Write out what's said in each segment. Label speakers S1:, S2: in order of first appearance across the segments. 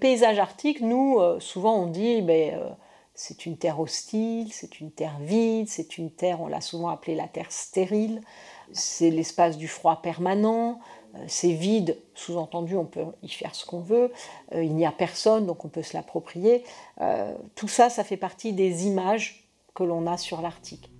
S1: paysage arctique, nous, euh, souvent on dit, ben, euh, c'est une terre hostile, c'est une terre vide, c'est une terre, on l'a souvent appelée la terre stérile, c'est l'espace du froid permanent, euh, c'est vide, sous-entendu on peut y faire ce qu'on veut, il n'y a personne, donc on peut se l'approprier. tout ça, ça fait partie des images que l'on a sur l'Arctique.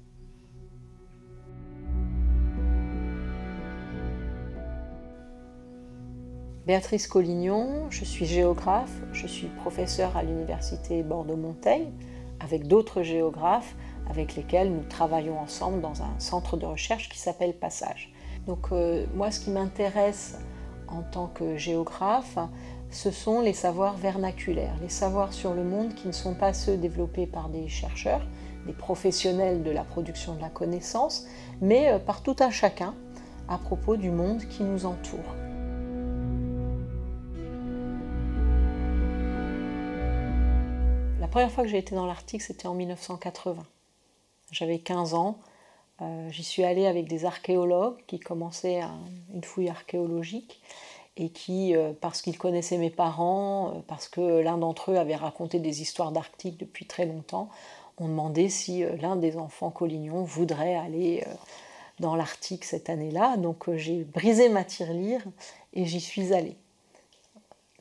S1: Béatrice Collignon, je suis géographe, je suis professeure à l'université Bordeaux-Montaigne avec d'autres géographes avec lesquels nous travaillons ensemble dans un centre de recherche qui s'appelle Passage. Donc euh, moi ce qui m'intéresse en tant que géographe, ce sont les savoirs vernaculaires, les savoirs sur le monde qui ne sont pas ceux développés par des chercheurs, des professionnels de la production de la connaissance, mais euh, par tout un chacun à propos du monde qui nous entoure. La première fois que j'ai été dans l'Arctique, c'était en 1980. J'avais 15 ans. Euh, j'y suis allée avec des archéologues qui commençaient une fouille archéologique et qui, euh, parce qu'ils connaissaient mes parents, euh, parce que l'un d'entre eux avait raconté des histoires d'Arctique depuis très longtemps, ont demandé si l'un des enfants Collignon voudrait aller dans l'Arctique cette année-là. Donc j'ai brisé ma tirelire et j'y suis allée.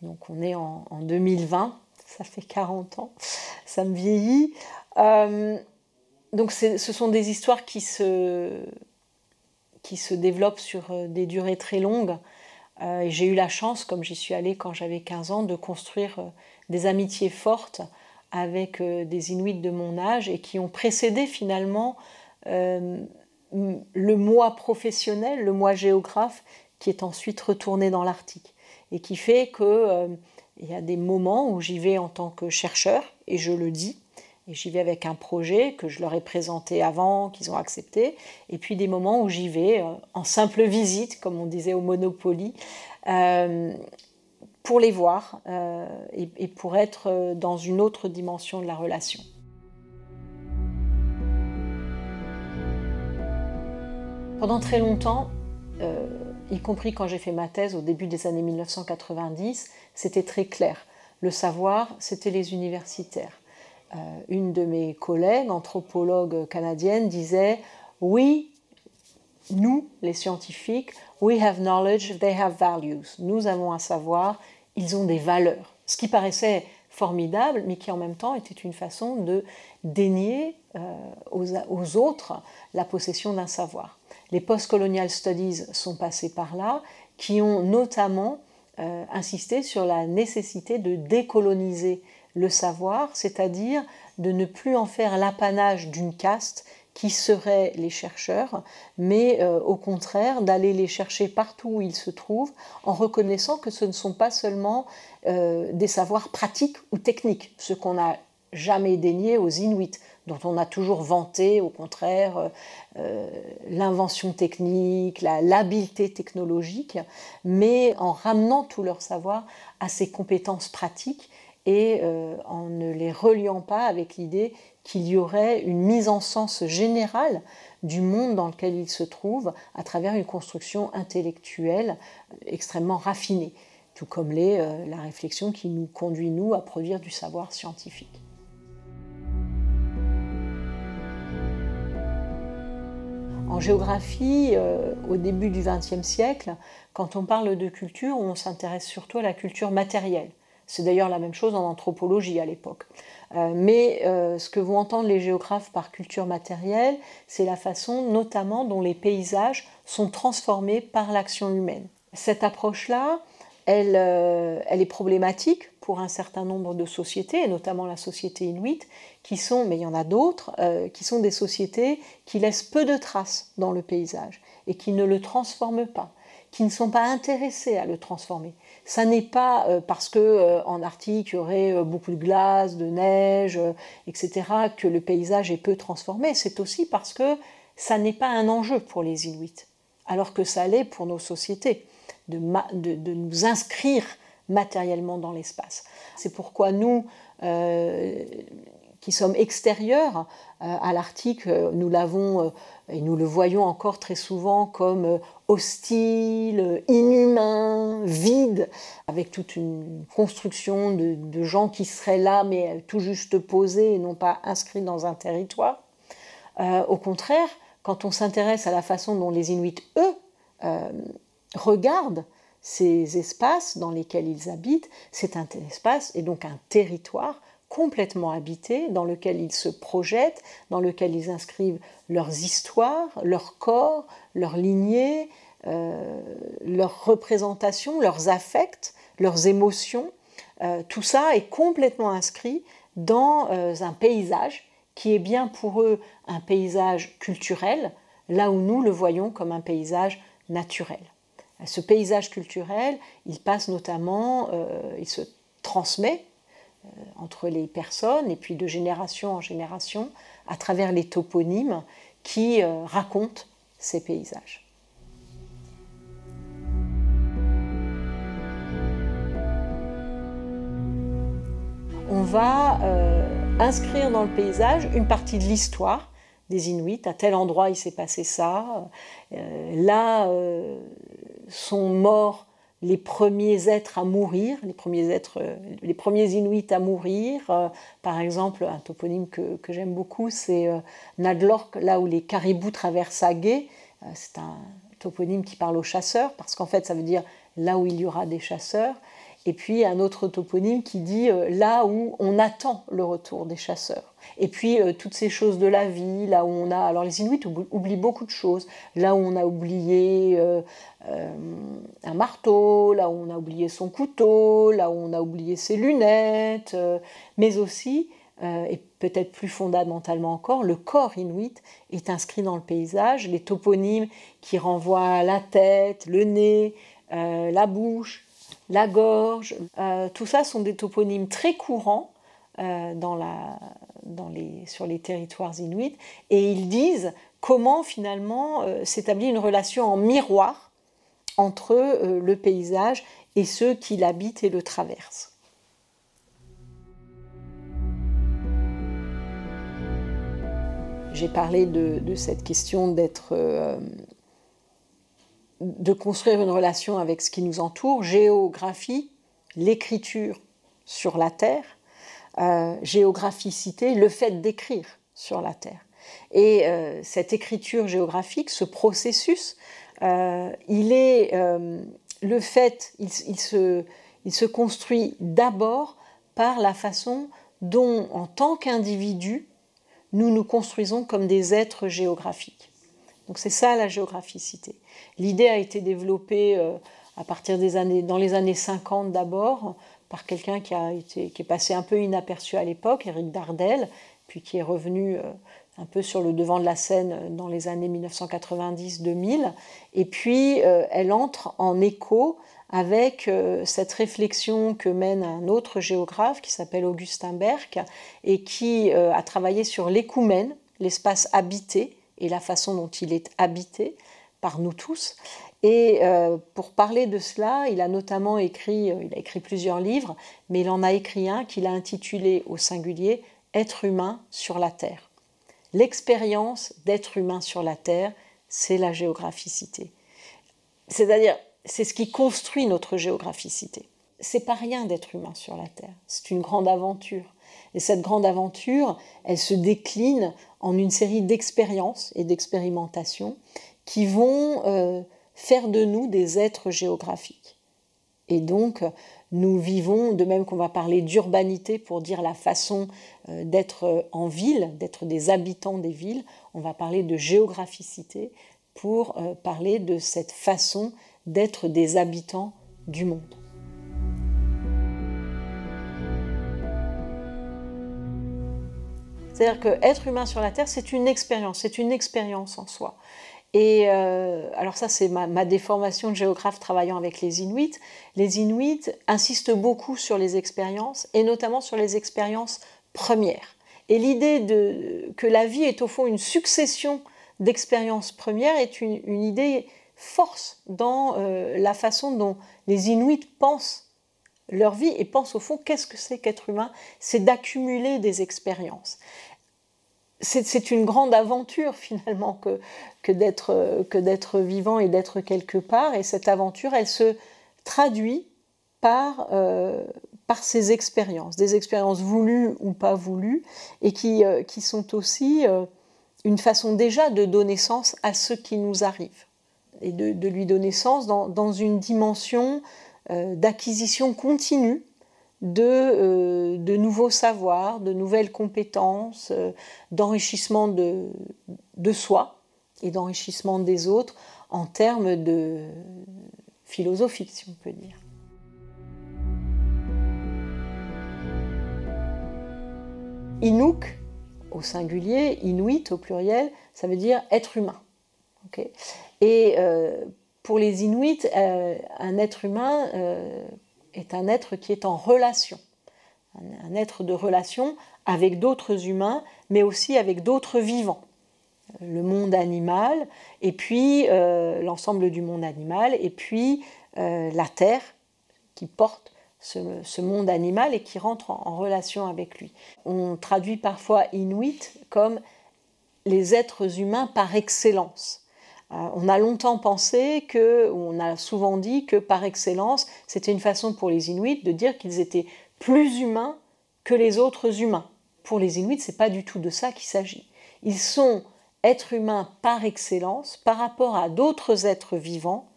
S1: Donc on est en 2020 ça fait 40 ans, ça me vieillit. Euh, donc ce sont des histoires qui se, qui se développent sur euh, des durées très longues. Euh, j'ai eu la chance, comme j'y suis allée quand j'avais 15 ans, de construire des amitiés fortes avec des Inuits de mon âge et qui ont précédé finalement le moi professionnel, le moi géographe, qui est ensuite retourné dans l'Arctique et qui fait que il y a des moments où j'y vais en tant que chercheur et je le dis. Et j'y vais avec un projet que je leur ai présenté avant, qu'ils ont accepté. Et puis des moments où j'y vais euh, en simple visite, comme on disait au Monopoly, euh, pour les voir euh, et, pour être dans une autre dimension de la relation. Pendant très longtemps, y compris quand j'ai fait ma thèse au début des années 1990, c'était très clair. Le savoir, c'était les universitaires. Euh, une de mes collègues, anthropologue canadienne, disait Oui, nous, les scientifiques, we have knowledge, they have values. Nous avons un savoir, ils ont des valeurs. Ce qui paraissait formidable, mais qui en même temps était une façon de dénier euh, aux, autres la possession d'un savoir les postcolonial studies sont passés par là, qui ont notamment euh, insisté sur la nécessité de décoloniser le savoir, c'est-à-dire de ne plus en faire l'apanage d'une caste qui serait les chercheurs, mais euh, au contraire d'aller les chercher partout où ils se trouvent, en reconnaissant que ce ne sont pas seulement euh, des savoirs pratiques ou techniques, ce qu'on n'a jamais dénié aux Inuits, dont on a toujours vanté, au contraire, euh, euh, l'invention technique, l'habileté technologique, mais en ramenant tout leur savoir à ces compétences pratiques et euh, en ne les reliant pas avec l'idée qu'il y aurait une mise en sens générale du monde dans lequel ils se trouvent à travers une construction intellectuelle extrêmement raffinée, tout comme l'est la réflexion qui nous conduit, nous, à produire du savoir scientifique. En géographie, euh, au début du XXe siècle, quand on parle de culture, on s'intéresse surtout à la culture matérielle. C'est d'ailleurs la même chose en anthropologie à l'époque. Euh, mais euh, ce que vont entendre les géographes par culture matérielle, c'est la façon notamment dont les paysages sont transformés par l'action humaine. Cette approche-là, euh, elle, est problématique pour un certain nombre de sociétés, et notamment la société inuite, qui sont, mais il y en a d'autres, euh, qui sont des sociétés qui laissent peu de traces dans le paysage et qui ne le transforment pas, qui ne sont pas intéressées à le transformer. Ça n'est pas euh, parce qu'en en Arctique il y aurait beaucoup de glace, de neige, etc., que le paysage est peu transformé. C'est aussi parce que ça n'est pas un enjeu pour les Inuits, alors que ça l'est pour nos sociétés de, nous inscrire matériellement dans l'espace. C'est pourquoi nous, euh, qui sommes extérieurs euh, à l'Arctique, nous l'avons euh, et nous le voyons encore très souvent comme hostile, inhumain, vide, avec toute une construction de, de, gens qui seraient là mais tout juste posés et non pas inscrits dans un territoire. au contraire, quand on s'intéresse à la façon dont les Inuits, eux, Regarde ces espaces dans lesquels ils habitent. C'est un espace et donc un territoire complètement habité, dans lequel ils se projettent, dans lequel ils inscrivent leurs histoires, leurs corps, leurs lignées, euh, leurs représentations, leurs affects, leurs émotions. Euh, tout ça est complètement inscrit dans euh, un paysage qui est bien pour eux un paysage culturel, là où nous le voyons comme un paysage naturel ce paysage culturel, il passe notamment, euh, il se transmet euh, entre les personnes et puis de génération en génération à travers les toponymes qui euh, racontent ces paysages. On va inscrire dans le paysage une partie de l'histoire des Inuits. À tel endroit il s'est passé ça. là, sont morts les premiers êtres à mourir, les premiers, êtres, euh, les premiers Inuits à mourir. Euh, par exemple, un toponyme que, j'aime beaucoup, c'est euh, Nadlork, là où les caribous traversent Agué. c'est un toponyme qui parle aux chasseurs, parce qu'en fait, ça veut dire là où il y aura des chasseurs. Et puis un autre toponyme qui dit euh, là où on attend le retour des chasseurs. Et puis euh, toutes ces choses de la vie, là où on a... Alors les Inuits oublient beaucoup de choses. Là où on a oublié euh, un marteau, là où on a oublié son couteau, là où on a oublié ses lunettes, mais aussi et peut-être plus fondamentalement encore, le corps inuit est inscrit dans le paysage. Les toponymes qui renvoient à la tête, le nez, la bouche, la gorge. Euh, tout ça sont des toponymes très courants euh, dans la, dans les, sur les territoires inuits et ils disent comment finalement euh, s'établit une relation en miroir entre le paysage et ceux qui l'habitent et le traversent. J'ai parlé de, cette question d'être de construire une relation avec ce qui nous entoure, géographie, l'écriture sur la Terre, euh, géographicité, le fait d'écrire sur la Terre. Et euh, cette écriture géographique, ce processus, euh, il est le fait, se, il se construit d'abord par la façon dont, en tant qu'individu, nous nous construisons comme des êtres géographiques. Donc c'est ça la géographicité. L'idée a été développée euh, à partir des années, dans les années 50 d'abord, par quelqu'un qui, qui est passé un peu inaperçu à l'époque, Éric Dardel, puis qui est revenu euh, un peu sur le devant de la scène euh, dans les années 1990-2000. Et puis, elle entre en écho avec cette réflexion que mène un autre géographe qui s'appelle Augustin Berck et qui a travaillé sur l'écoumène, l'espace habité, et la façon dont il est habité par nous tous. Et euh, pour parler de cela, il a notamment écrit, euh, il a écrit plusieurs livres, mais il en a écrit un qu'il a intitulé au singulier Être humain sur la Terre. L'expérience d'être humain sur la Terre, c'est la géographicité. C'est-à-dire, c'est ce qui construit notre géographicité. C'est pas rien d'être humain sur la Terre, c'est une grande aventure. Et cette grande aventure, elle se décline en une série d'expériences et d'expérimentations qui vont euh, faire de nous des êtres géographiques. Et donc, nous vivons, de même qu'on va parler d'urbanité pour dire la façon euh, d'être euh, en ville, d'être des habitants des villes, on va parler de géographicité pour parler de cette façon d'être des habitants du monde. C'est-à-dire qu'être humain sur la Terre, c'est une expérience, c'est une expérience en soi. Et euh, alors ça, c'est ma, déformation de géographe travaillant avec les Inuits. Les Inuits insistent beaucoup sur les expériences, et notamment sur les expériences premières. Et l'idée de, que la vie est au fond une succession d'expériences premières est une, idée force dans euh, la façon dont les Inuits pensent leur vie et pensent au fond qu'est-ce que c'est qu'être humain C'est d'accumuler des expériences c'est une grande aventure finalement que, que d'être vivant et d'être quelque part. Et cette aventure, elle se traduit par, euh, ces expériences, des expériences voulues ou pas voulues, et qui, euh, sont aussi euh, une façon déjà de donner sens à ce qui nous arrive, et de, lui donner sens dans une dimension d'acquisition continue de, euh, de nouveaux savoirs, de nouvelles compétences, euh, d'enrichissement de, de soi et d'enrichissement des autres en termes de philosophie, si on peut dire. Inuk, au singulier, Inuit au pluriel, ça veut dire être humain. et euh, pour les Inuits, un être humain, est un être qui est en relation, un, être de relation avec d'autres humains, mais aussi avec d'autres vivants. Le monde animal, et puis euh, l'ensemble du monde animal, et puis euh, la terre qui porte ce, monde animal et qui rentre en relation avec lui. On traduit parfois Inuit comme les êtres humains par excellence. Euh, on a longtemps pensé que, on a souvent dit que par excellence, c'était une façon pour les Inuits de dire qu'ils étaient plus humains que les autres humains. Pour les Inuits, ce n'est pas du tout de ça qu'il s'agit. Ils sont êtres humains par excellence par rapport à d'autres êtres vivants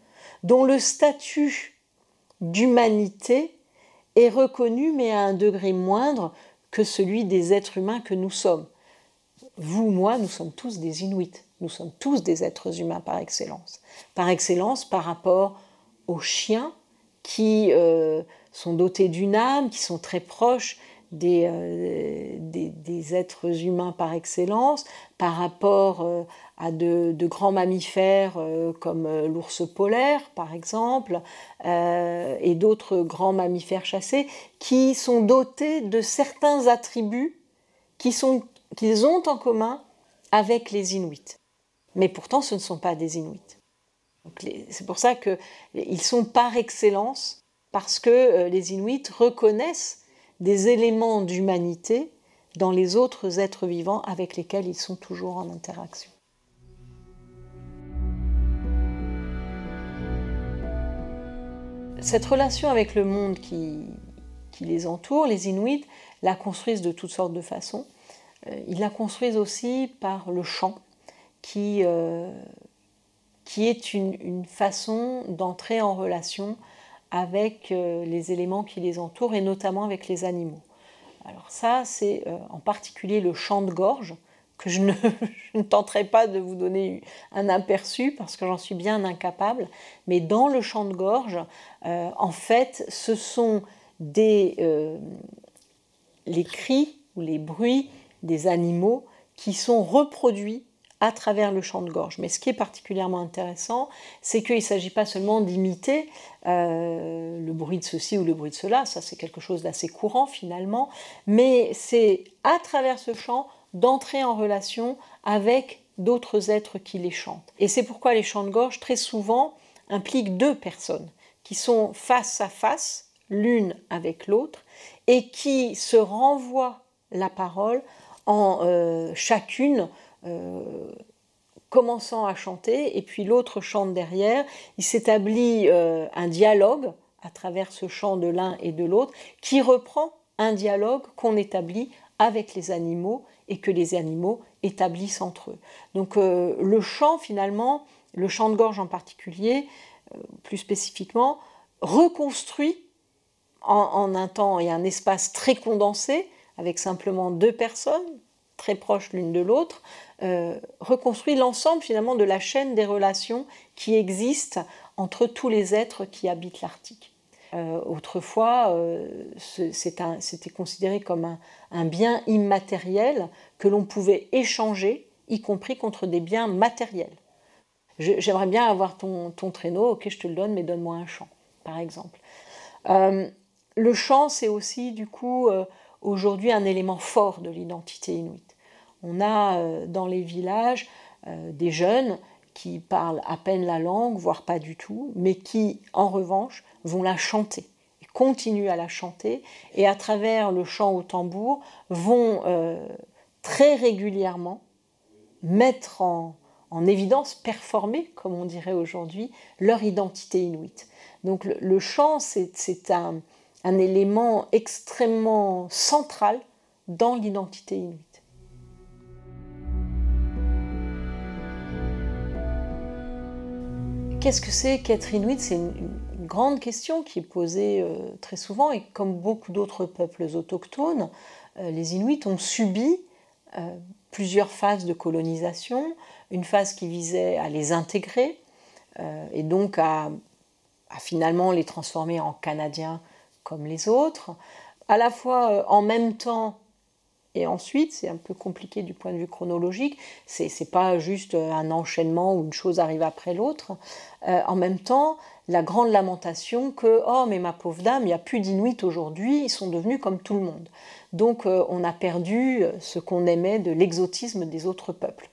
S1: dont le statut d'humanité est reconnu mais à un degré moindre que celui des êtres humains que nous sommes. Vous, moi, nous sommes tous des Inuits. Nous sommes tous des êtres humains par excellence. Par excellence par rapport aux chiens qui euh, sont dotés d'une âme, qui sont très proches des, euh, êtres humains par excellence, par rapport euh, à de, grands mammifères comme l'ours polaire par exemple, et d'autres grands mammifères chassés, qui sont dotés de certains attributs qu'ils ont en commun avec les Inuits. Mais pourtant, ce ne sont pas des Inuits. C'est pour ça qu'ils sont par excellence, parce que euh, les Inuits reconnaissent des éléments d'humanité dans les autres êtres vivants avec lesquels ils sont toujours en interaction. Cette relation avec le monde qui, qui les entoure, les Inuits, la construisent de toutes sortes de façons. Euh, ils la construisent aussi par le chant, qui, euh, qui est une, façon d'entrer en relation avec euh, les éléments qui les entourent et notamment avec les animaux. Alors ça, c'est euh, en particulier le champ de gorge, que je ne, tenterai pas de vous donner un aperçu parce que j'en suis bien incapable, mais dans le champ de gorge, en fait, ce sont des, les cris ou les bruits des animaux qui sont reproduits à travers le chant de gorge. Mais ce qui est particulièrement intéressant, c'est qu'il ne s'agit pas seulement d'imiter euh, le bruit de ceci ou le bruit de cela, ça c'est quelque chose d'assez courant finalement, mais c'est à travers ce chant d'entrer en relation avec d'autres êtres qui les chantent. Et c'est pourquoi les chants de gorge, très souvent, impliquent deux personnes qui sont face à face, l'une avec l'autre, et qui se renvoient la parole en euh, chacune euh, commençant à chanter, et puis l'autre chante derrière. Il s'établit euh, un dialogue à travers ce chant de l'un et de l'autre, qui reprend un dialogue qu'on établit avec les animaux et que les animaux établissent entre eux. Donc euh, le chant finalement, le chant de gorge en particulier, plus spécifiquement, reconstruit en, en, un temps et un espace très condensé, avec simplement deux personnes très proches l'une de l'autre, euh, reconstruit l'ensemble finalement de la chaîne des relations qui existe entre tous les êtres qui habitent l'Arctique. Euh, autrefois, euh, c'était considéré comme un, bien immatériel que l'on pouvait échanger, y compris contre des biens matériels. J'aimerais bien avoir ton, ton, traîneau, ok, je te le donne, mais donne-moi un champ, par exemple. le champ, c'est aussi, du coup, aujourd'hui un élément fort de l'identité inuite. On a euh, dans les villages euh, des jeunes qui parlent à peine la langue, voire pas du tout, mais qui, en revanche, vont la chanter continuent à la chanter et à travers le chant au tambour vont euh, très régulièrement mettre en, évidence, performer, comme on dirait aujourd'hui, leur identité inuite. Donc le, chant, c'est un, un élément extrêmement central dans l'identité inuite. Qu'est-ce que c'est qu'être inuit C'est une, grande question qui est posée euh, très souvent et comme beaucoup d'autres peuples autochtones, euh, les Inuits ont subi euh, plusieurs phases de colonisation, une phase qui visait à les intégrer et donc à, finalement les transformer en Canadiens comme les autres, à la fois en même temps et ensuite, c'est un peu compliqué du point de vue chronologique, c'est n'est pas juste euh, un enchaînement où une chose arrive après l'autre. Euh, en même temps, la grande lamentation que oh mais ma pauvre dame, il n'y a plus d'Inuits aujourd'hui, ils sont devenus comme tout le monde. Donc euh, on a perdu ce qu'on aimait de l'exotisme des autres peuples.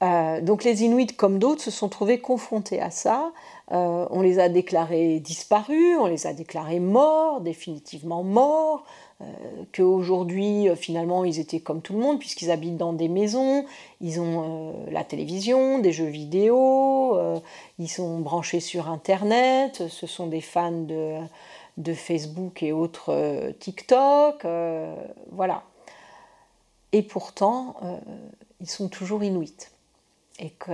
S1: donc les Inuits, comme d'autres, se sont trouvés confrontés à ça. on les a déclarés disparus, on les a déclarés morts, définitivement morts, euh, qu'aujourd'hui, euh, finalement, ils étaient comme tout le monde, puisqu'ils habitent dans des maisons, ils ont euh, la télévision, des jeux vidéo, ils sont branchés sur Internet, ce sont des fans de, Facebook et autres TikTok, voilà. Et pourtant, ils sont toujours inuits. Et, que,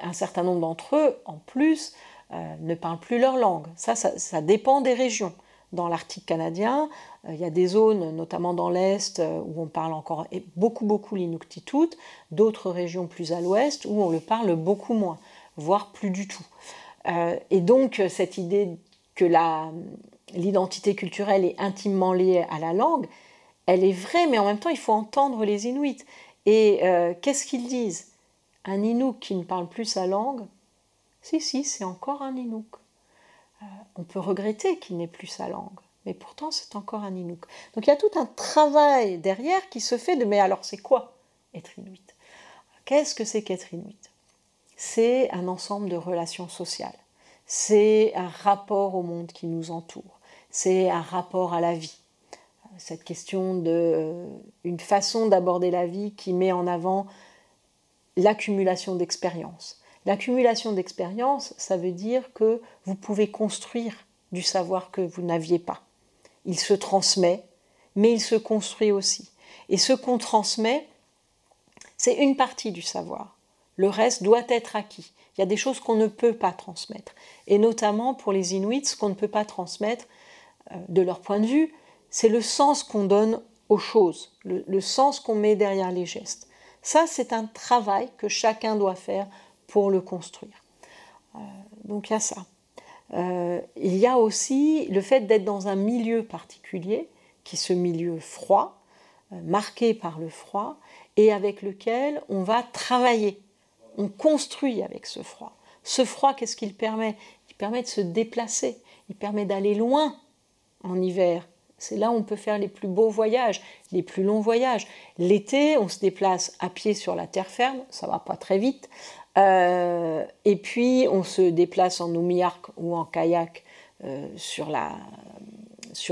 S1: un certain nombre d'entre eux, en plus, ne parlent plus leur langue. ça, ça dépend des régions dans l'Arctique canadien. Euh, il y a des zones, notamment dans l'Est, euh, où on parle encore beaucoup, beaucoup l'inuktitut, d'autres régions plus à l'Ouest où on le parle beaucoup moins, voire plus du tout. Euh, et donc, cette idée que l'identité culturelle est intimement liée à la langue, elle est vraie, mais en même temps, il faut entendre les Inuits. Et qu'est-ce qu'ils disent Un Inuk qui ne parle plus sa langue Si, si, c'est encore un Inuk. Euh, on peut regretter qu'il n'ait plus sa langue, mais pourtant c'est encore un Inuk. Donc il y a tout un travail derrière qui se fait de mais alors c'est quoi être Inuit Qu'est-ce que c'est qu'être Inuit C'est un ensemble de relations sociales, c'est un rapport au monde qui nous entoure, c'est un rapport à la vie. Cette question de euh, une façon d'aborder la vie qui met en avant l'accumulation d'expériences, L'accumulation d'expérience, ça veut dire que vous pouvez construire du savoir que vous n'aviez pas. Il se transmet, mais il se construit aussi. Et ce qu'on transmet, c'est une partie du savoir. Le reste doit être acquis. Il y a des choses qu'on ne peut pas transmettre. Et notamment pour les Inuits, ce qu'on ne peut pas transmettre euh, de leur point de vue, c'est le sens qu'on donne aux choses, le sens qu'on met derrière les gestes. Ça, c'est un travail que chacun doit faire pour le construire. Euh, donc il y a ça. Euh, il y a aussi le fait d'être dans un milieu particulier, qui ce milieu froid, euh, marqué par le froid, et avec lequel on va travailler, on construit avec ce froid. Ce froid, qu'est-ce qu'il permet Il permet de se déplacer, il permet d'aller loin en hiver, c'est là où on peut faire les plus beaux voyages, les plus longs voyages. L'été, on se déplace à pied sur la terre ferme, ça va pas très vite. Euh, et puis, on se déplace en omniarc ou en kayak euh, sur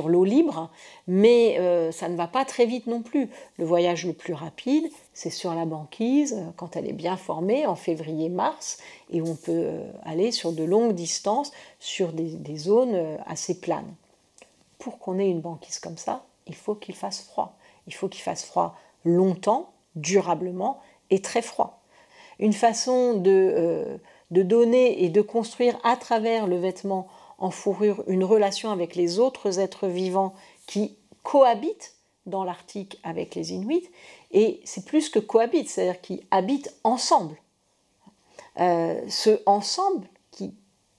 S1: l'eau libre, mais euh, ça ne va pas très vite non plus. Le voyage le plus rapide, c'est sur la banquise, quand elle est bien formée, en février-mars, et on peut aller sur de longues distances, sur des zones assez planes pour qu'on ait une banquise comme ça, il faut qu'il fasse froid. Il faut qu'il fasse froid longtemps, durablement et très froid. Une façon de, euh, de donner et de construire à travers le vêtement en fourrure une relation avec les autres êtres vivants qui cohabitent dans l'Arctique avec les Inuits, et c'est plus que cohabitent, c'est-à-dire qui habitent ensemble. Euh, ce ensemble qui,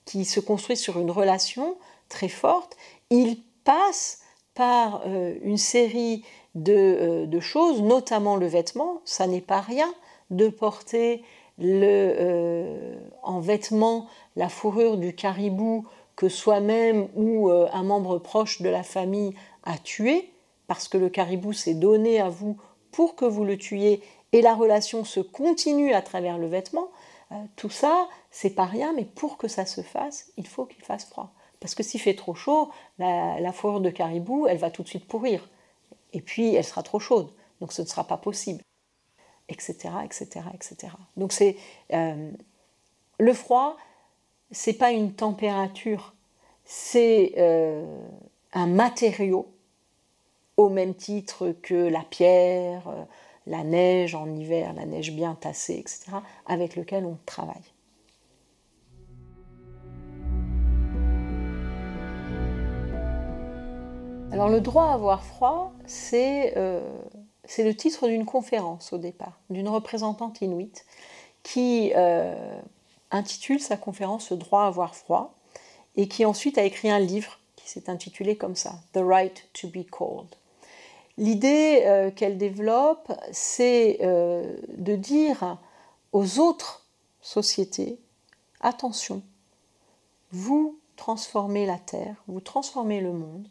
S1: qui se construit sur une relation très forte, il passe par euh, une série euh, de, choses, notamment le vêtement. Ça n'est pas rien de porter le, euh, en vêtement la fourrure du caribou que soi-même ou un membre proche de la famille a tué, parce que le caribou s'est donné à vous pour que vous le tuiez et la relation se continue à travers le vêtement. tout ça, c'est pas rien, mais pour que ça se fasse, il faut qu'il fasse froid. Parce que s'il fait trop chaud, la, fourrure de caribou, elle va tout de suite pourrir. Et puis, elle sera trop chaude. Donc, ce ne sera pas possible. Etc., etc., etc. Donc, c'est... Euh, le froid, c'est pas une température, c'est euh, un matériau au même titre que la pierre, euh, la neige en hiver, la neige bien tassée, etc., avec lequel on travaille. Alors le droit à avoir froid, euh, c'est le titre d'une conférence au départ, d'une représentante inuite qui euh, intitule sa conférence Le droit à avoir froid et qui ensuite a écrit un livre qui s'est intitulé comme ça, The Right to be Cold. L'idée euh, qu'elle développe, c'est de dire aux autres sociétés, attention, vous transformez la Terre, vous transformez le monde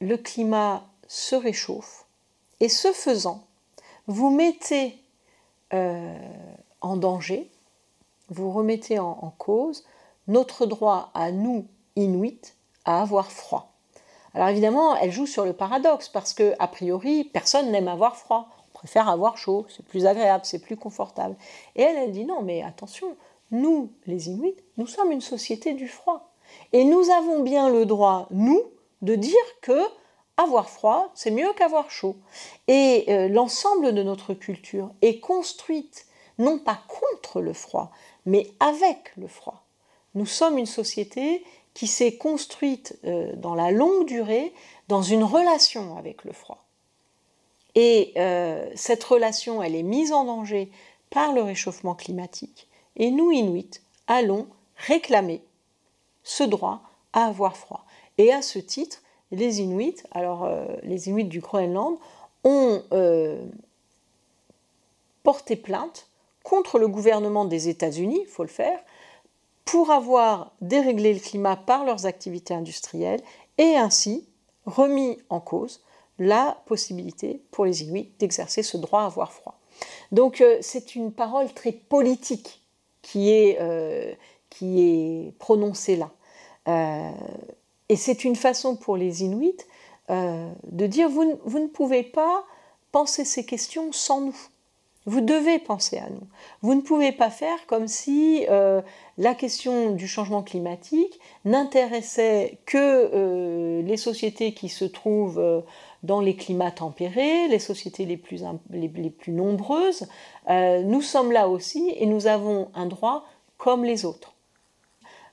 S1: le climat se réchauffe et ce faisant, vous mettez euh, en danger, vous remettez en, cause notre droit à nous, Inuits, à avoir froid. Alors évidemment, elle joue sur le paradoxe parce que a priori, personne n'aime avoir froid. On préfère avoir chaud, c'est plus agréable, c'est plus confortable. Et elle, elle dit non, mais attention, nous, les Inuits, nous sommes une société du froid. Et nous avons bien le droit, nous, de dire que avoir froid, c'est mieux qu'avoir chaud. Et euh, l'ensemble de notre culture est construite non pas contre le froid, mais avec le froid. Nous sommes une société qui s'est construite euh, dans la longue durée dans une relation avec le froid. Et euh, cette relation, elle est mise en danger par le réchauffement climatique. Et nous, Inuits, allons réclamer ce droit à avoir froid. Et à ce titre, les Inuits, alors euh, les Inuits du Groenland, ont euh, porté plainte contre le gouvernement des États-Unis, il faut le faire, pour avoir déréglé le climat par leurs activités industrielles et ainsi remis en cause la possibilité pour les Inuits d'exercer ce droit à avoir froid. Donc euh, c'est une parole très politique qui est, qui est prononcée là. Et c'est une façon pour les Inuits euh, de dire vous, ne pouvez pas penser ces questions sans nous. Vous devez penser à nous. Vous ne pouvez pas faire comme si euh, la question du changement climatique n'intéressait que euh, les sociétés qui se trouvent dans les climats tempérés, les sociétés les plus nombreuses. nous sommes là aussi et nous avons un droit comme les autres.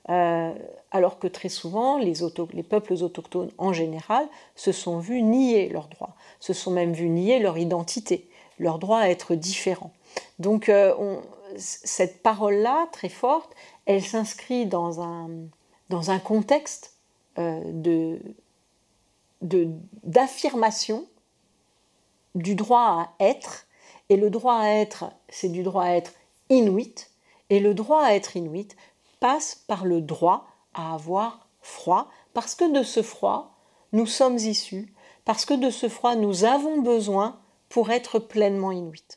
S1: Euh, alors que très souvent, les, peuples autochtones en général se sont vus nier leurs droits, se sont même vus nier leur identité, leur droit à être différent. Donc euh, cette parole-là, très forte, elle s'inscrit dans un, contexte euh, d'affirmation du droit à être. Et le droit à être, c'est du droit à être inuit. Et le droit à être inuit, passe par le droit à avoir froid, parce que de ce froid, nous sommes issus, parce que de ce froid, nous avons besoin pour être pleinement inuit.